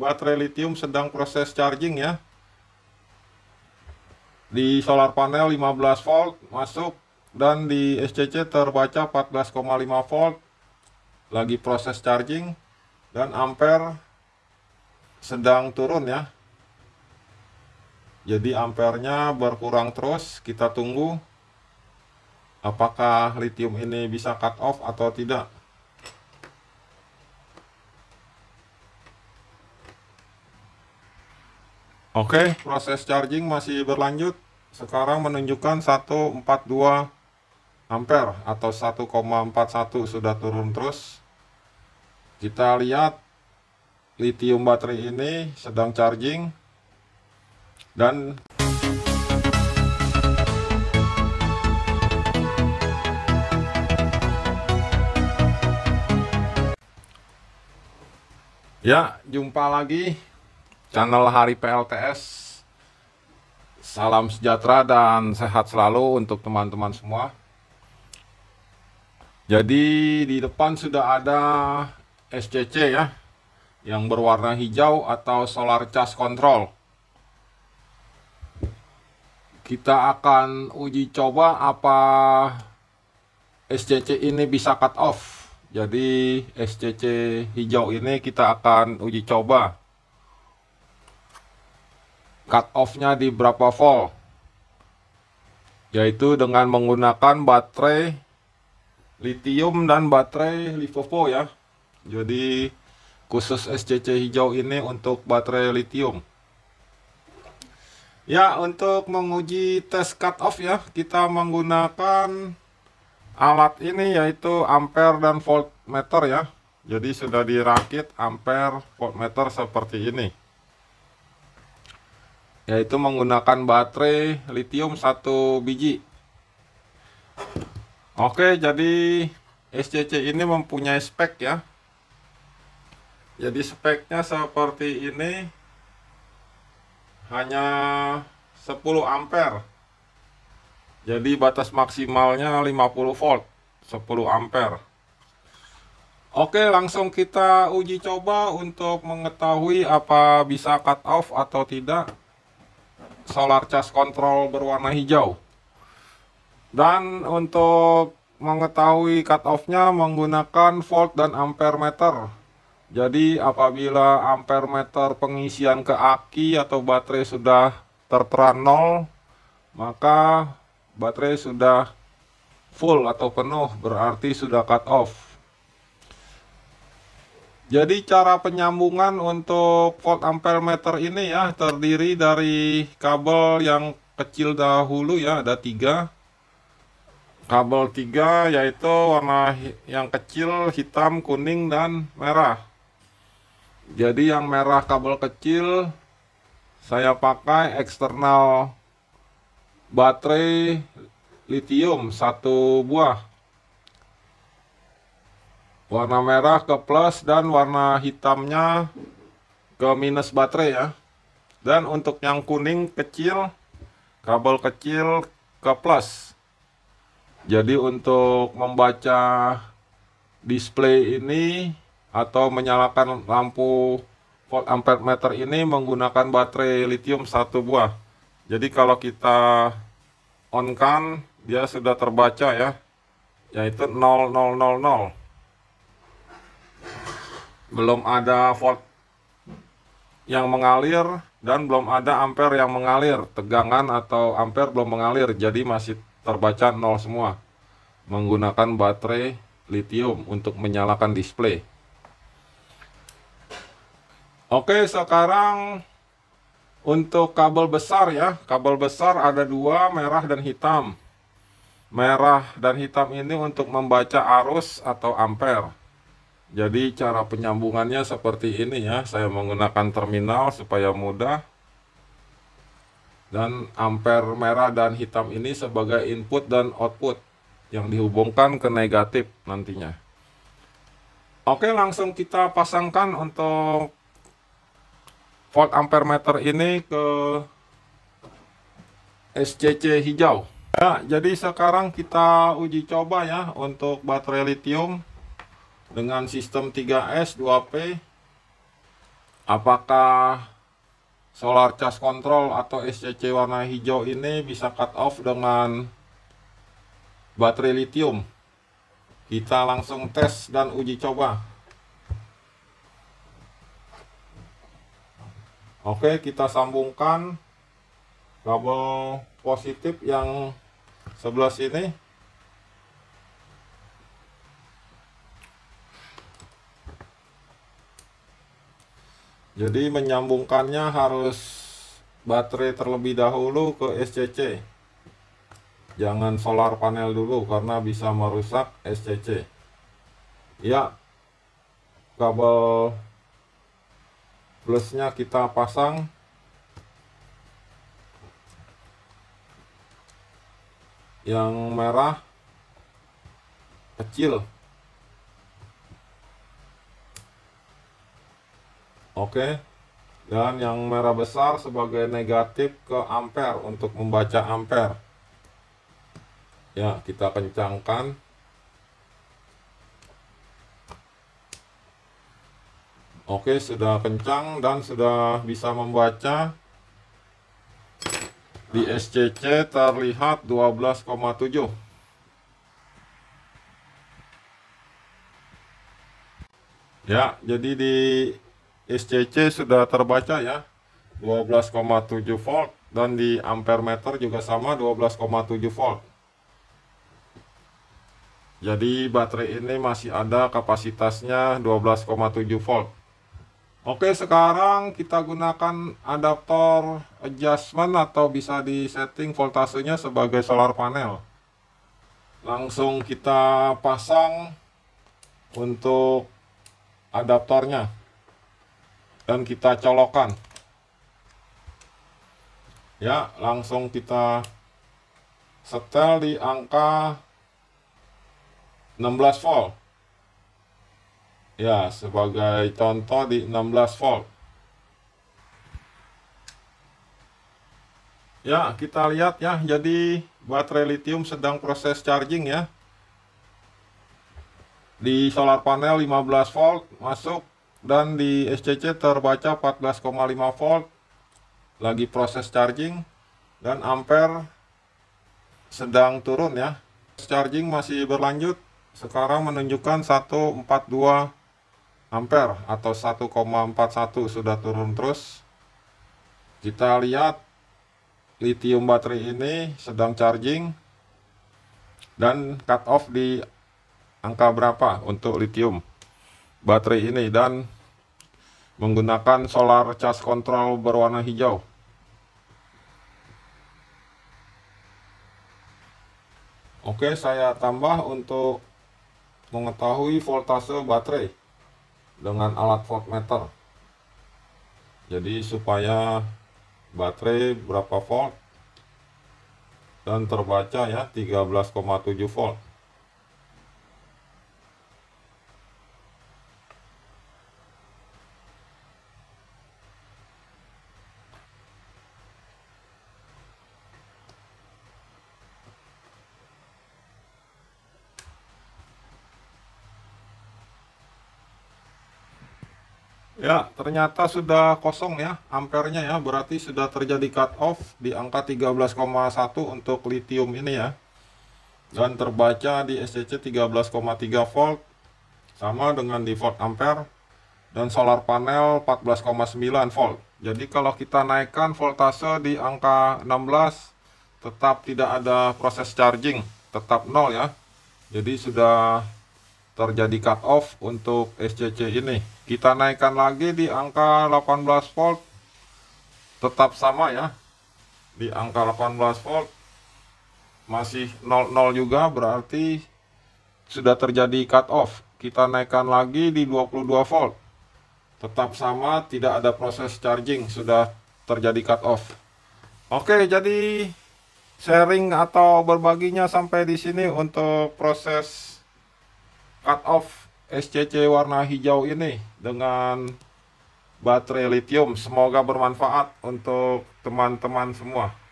baterai lithium sedang proses charging ya di solar panel 15 volt masuk dan di SCC terbaca 14,5 volt lagi proses charging dan ampere sedang turun ya jadi ampernya berkurang terus kita tunggu apakah lithium ini bisa cut off atau tidak Oke, okay, proses charging masih berlanjut. Sekarang menunjukkan 142 ampere atau 1,41 sudah turun terus. Kita lihat lithium baterai ini sedang charging dan Ya, jumpa lagi channel Hari PLTS. Salam sejahtera dan sehat selalu untuk teman-teman semua. Jadi di depan sudah ada SCC ya, yang berwarna hijau atau solar charge control. Kita akan uji coba apa SCC ini bisa cut off. Jadi SCC hijau ini kita akan uji coba cut off-nya di berapa volt yaitu dengan menggunakan baterai lithium dan baterai livovo ya jadi khusus SCC hijau ini untuk baterai lithium ya untuk menguji tes cut off ya kita menggunakan alat ini yaitu ampere dan voltmeter ya jadi sudah dirakit ampere voltmeter seperti ini yaitu menggunakan baterai lithium satu biji oke jadi SCC ini mempunyai spek ya jadi speknya seperti ini hanya 10 ampere jadi batas maksimalnya 50 volt 10 ampere Oke langsung kita uji coba untuk mengetahui apa bisa cut off atau tidak solar charge control berwarna hijau dan untuk mengetahui cut off-nya menggunakan volt dan ampere meter jadi apabila ampere meter pengisian ke aki atau baterai sudah tertera nol maka baterai sudah full atau penuh berarti sudah cut off jadi cara penyambungan untuk volt ampere meter ini ya terdiri dari kabel yang kecil dahulu ya ada tiga kabel tiga yaitu warna yang kecil hitam kuning dan merah jadi yang merah kabel kecil saya pakai eksternal baterai lithium satu buah warna merah ke plus dan warna hitamnya ke minus baterai ya dan untuk yang kuning kecil kabel kecil ke plus jadi untuk membaca display ini atau menyalakan lampu volt ampere meter ini menggunakan baterai lithium satu buah jadi kalau kita on kan dia sudah terbaca ya yaitu 0000 belum ada volt yang mengalir dan belum ada ampere yang mengalir tegangan atau ampere belum mengalir jadi masih terbaca nol semua menggunakan baterai lithium untuk menyalakan display oke sekarang untuk kabel besar ya kabel besar ada dua merah dan hitam merah dan hitam ini untuk membaca arus atau ampere jadi cara penyambungannya seperti ini ya, saya menggunakan terminal supaya mudah. Dan ampere merah dan hitam ini sebagai input dan output yang dihubungkan ke negatif nantinya. Oke, langsung kita pasangkan untuk volt ampere meter ini ke SCC hijau. Ya, jadi sekarang kita uji coba ya untuk baterai lithium dengan sistem 3S 2P apakah solar charge control atau SCC warna hijau ini bisa cut off dengan baterai lithium kita langsung tes dan uji coba oke kita sambungkan kabel positif yang sebelah sini Jadi menyambungkannya harus baterai terlebih dahulu ke SCC. Jangan solar panel dulu karena bisa merusak SCC. Ya, kabel plusnya kita pasang. Yang merah kecil Oke. Dan yang merah besar sebagai negatif ke ampere untuk membaca ampere. Ya, kita kencangkan. Oke, sudah kencang dan sudah bisa membaca. Di SCC terlihat 12,7. Ya, jadi di SCC sudah terbaca ya 12,7 volt dan di ampere meter juga sama 12,7 volt jadi baterai ini masih ada kapasitasnya 12,7 volt Oke sekarang kita gunakan adaptor adjustment atau bisa di setting voltasenya sebagai solar panel langsung kita pasang untuk adaptornya dan kita colokan ya langsung kita setel di angka 16 volt ya sebagai contoh di 16 volt ya kita lihat ya jadi baterai lithium sedang proses charging ya di solar panel 15 volt masuk dan di SCC terbaca 14,5 volt lagi proses charging dan ampere sedang turun ya charging masih berlanjut sekarang menunjukkan 142 ampere atau 1,41 sudah turun terus kita lihat lithium baterai ini sedang charging dan cut off di angka berapa untuk lithium baterai ini dan menggunakan solar charge control berwarna hijau. Oke, saya tambah untuk mengetahui voltase baterai dengan alat voltmeter. Jadi supaya baterai berapa volt dan terbaca ya 13,7 volt. Ya, ternyata sudah kosong ya ampernya ya, berarti sudah terjadi cut off di angka 13,1 untuk litium ini ya. Dan terbaca di SCC 13,3 volt sama dengan di volt ampere dan solar panel 14,9 volt. Jadi kalau kita naikkan voltase di angka 16 tetap tidak ada proses charging, tetap nol ya. Jadi sudah terjadi cut off untuk SCC ini kita naikkan lagi di angka 18 volt tetap sama ya di angka 18 volt masih 00 juga berarti sudah terjadi cut off kita naikkan lagi di 22 volt tetap sama tidak ada proses charging sudah terjadi cut off oke jadi sharing atau berbaginya sampai di sini untuk proses cut off SCC warna hijau ini dengan baterai lithium semoga bermanfaat untuk teman-teman semua